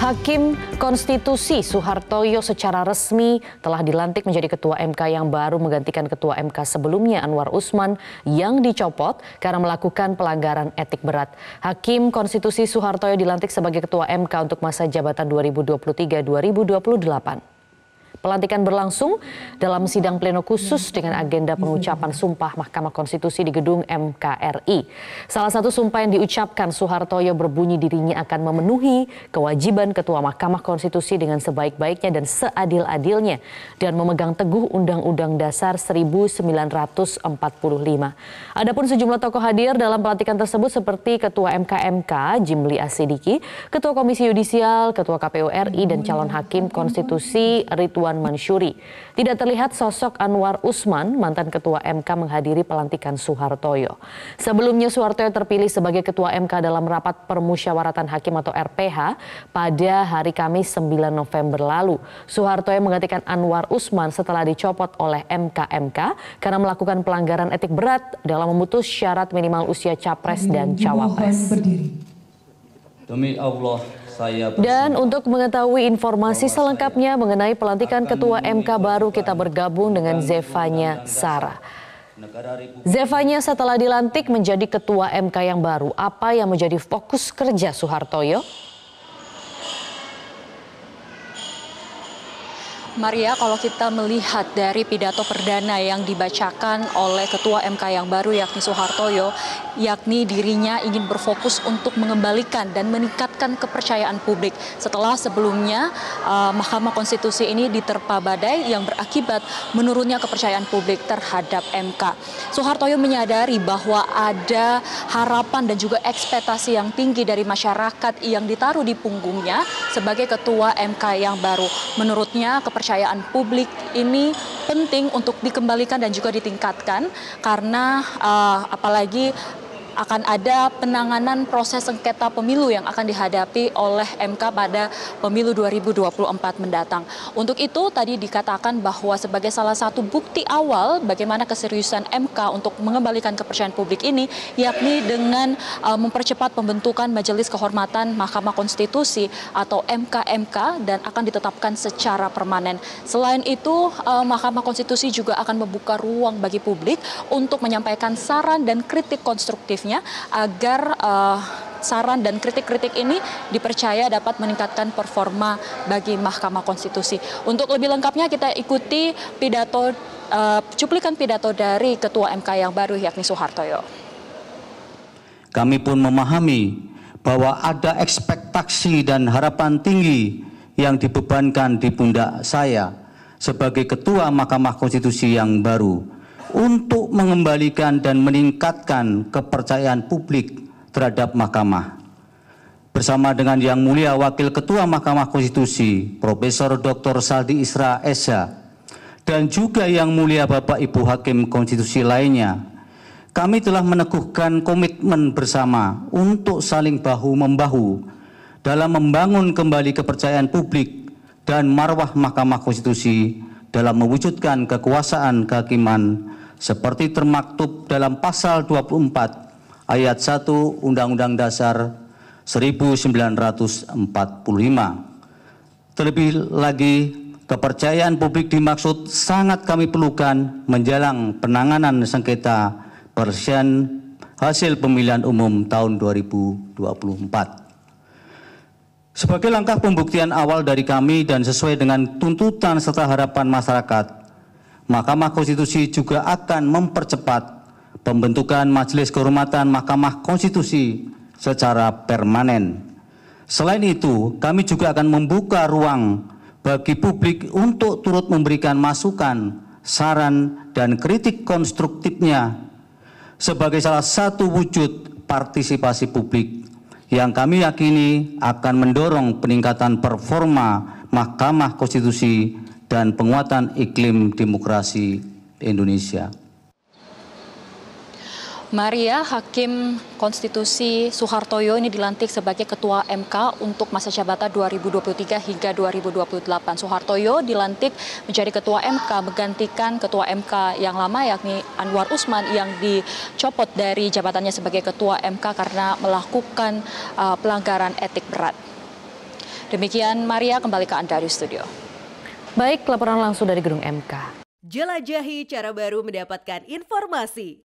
Hakim Konstitusi Suhartoyo secara resmi telah dilantik menjadi Ketua MK yang baru menggantikan Ketua MK sebelumnya Anwar Usman yang dicopot karena melakukan pelanggaran etik berat. Hakim Konstitusi Suhartoyo dilantik sebagai Ketua MK untuk masa jabatan 2023-2028. Pelantikan berlangsung dalam sidang pleno khusus dengan agenda pengucapan sumpah Mahkamah Konstitusi di gedung MKRI. Salah satu sumpah yang diucapkan Soehartoyo berbunyi dirinya akan memenuhi kewajiban Ketua Mahkamah Konstitusi dengan sebaik-baiknya dan seadil-adilnya dan memegang teguh Undang-Undang Dasar 1945. Adapun sejumlah tokoh hadir dalam pelantikan tersebut seperti Ketua MKMK Jimli Asidiki, Ketua Komisi Yudisial, Ketua KPU RI dan calon hakim konstitusi Ridwan Ridwan Mansyuri. Tidak terlihat sosok Anwar Usman, mantan Ketua MK menghadiri pelantikan Soehartoyo. Sebelumnya Soehartoyo terpilih sebagai Ketua MK dalam rapat permusyawaratan hakim atau RPH pada hari Kamis 9 November lalu. Soehartoyo menggantikan Anwar Usman setelah dicopot oleh MK-MK karena melakukan pelanggaran etik berat dalam memutus syarat minimal usia capres dan cawapres. Demi Allah dan untuk mengetahui informasi selengkapnya mengenai pelantikan Ketua MK baru kita bergabung dengan Zevanya Sara. Zevanya setelah dilantik menjadi Ketua MK yang baru, apa yang menjadi fokus kerja Soehartoyo? Maria, kalau kita melihat dari pidato perdana yang dibacakan oleh Ketua MK yang baru yakni Soehartoyo, yakni dirinya ingin berfokus untuk mengembalikan dan meningkatkan kepercayaan publik setelah sebelumnya eh, Mahkamah Konstitusi ini diterpa badai yang berakibat menurunnya kepercayaan publik terhadap MK. Soehartoyo menyadari bahwa ada harapan dan juga ekspektasi yang tinggi dari masyarakat yang ditaruh di punggungnya sebagai Ketua MK yang baru. Menurutnya kepercayaan kepercayaan publik ini penting untuk dikembalikan dan juga ditingkatkan karena eh, apalagi akan ada penanganan proses sengketa pemilu yang akan dihadapi oleh MK pada pemilu 2024 mendatang. Untuk itu tadi dikatakan bahwa sebagai salah satu bukti awal bagaimana keseriusan MK untuk mengembalikan kepercayaan publik ini yakni dengan uh, mempercepat pembentukan Majelis Kehormatan Mahkamah Konstitusi atau MKMK dan akan ditetapkan secara permanen. Selain itu uh, Mahkamah Konstitusi juga akan membuka ruang bagi publik untuk menyampaikan saran dan kritik konstruktif agar uh, saran dan kritik-kritik ini dipercaya dapat meningkatkan performa bagi Mahkamah Konstitusi. Untuk lebih lengkapnya kita ikuti pidato uh, cuplikan pidato dari Ketua MK yang baru yakni Soehartoyo. Kami pun memahami bahwa ada ekspektasi dan harapan tinggi yang dibebankan di pundak saya sebagai Ketua Mahkamah Konstitusi yang baru untuk mengembalikan dan meningkatkan kepercayaan publik terhadap mahkamah. Bersama dengan Yang Mulia Wakil Ketua Mahkamah Konstitusi, Profesor Dr. Saldi Isra Esa, dan juga Yang Mulia Bapak Ibu Hakim Konstitusi lainnya, kami telah meneguhkan komitmen bersama untuk saling bahu-membahu dalam membangun kembali kepercayaan publik dan marwah Mahkamah Konstitusi dalam mewujudkan kekuasaan kehakiman seperti termaktub dalam pasal 24 ayat 1 Undang-Undang Dasar 1945. Terlebih lagi, kepercayaan publik dimaksud sangat kami perlukan menjelang penanganan sengketa persen hasil pemilihan umum tahun 2024. Sebagai langkah pembuktian awal dari kami dan sesuai dengan tuntutan serta harapan masyarakat, Mahkamah Konstitusi juga akan mempercepat pembentukan Majelis Kehormatan Mahkamah Konstitusi secara permanen. Selain itu, kami juga akan membuka ruang bagi publik untuk turut memberikan masukan, saran, dan kritik konstruktifnya sebagai salah satu wujud partisipasi publik yang kami yakini akan mendorong peningkatan performa Mahkamah Konstitusi dan penguatan iklim demokrasi Indonesia. Maria Hakim Konstitusi Soehartoyo ini dilantik sebagai Ketua MK untuk masa jabatan 2023 hingga 2028. Soehartoyo dilantik menjadi Ketua MK menggantikan Ketua MK yang lama yakni Anwar Usman yang dicopot dari jabatannya sebagai Ketua MK karena melakukan uh, pelanggaran etik berat. Demikian Maria kembali ke Anda di studio. Baik, laporan langsung dari Gedung MK. Jelajahi cara baru mendapatkan informasi.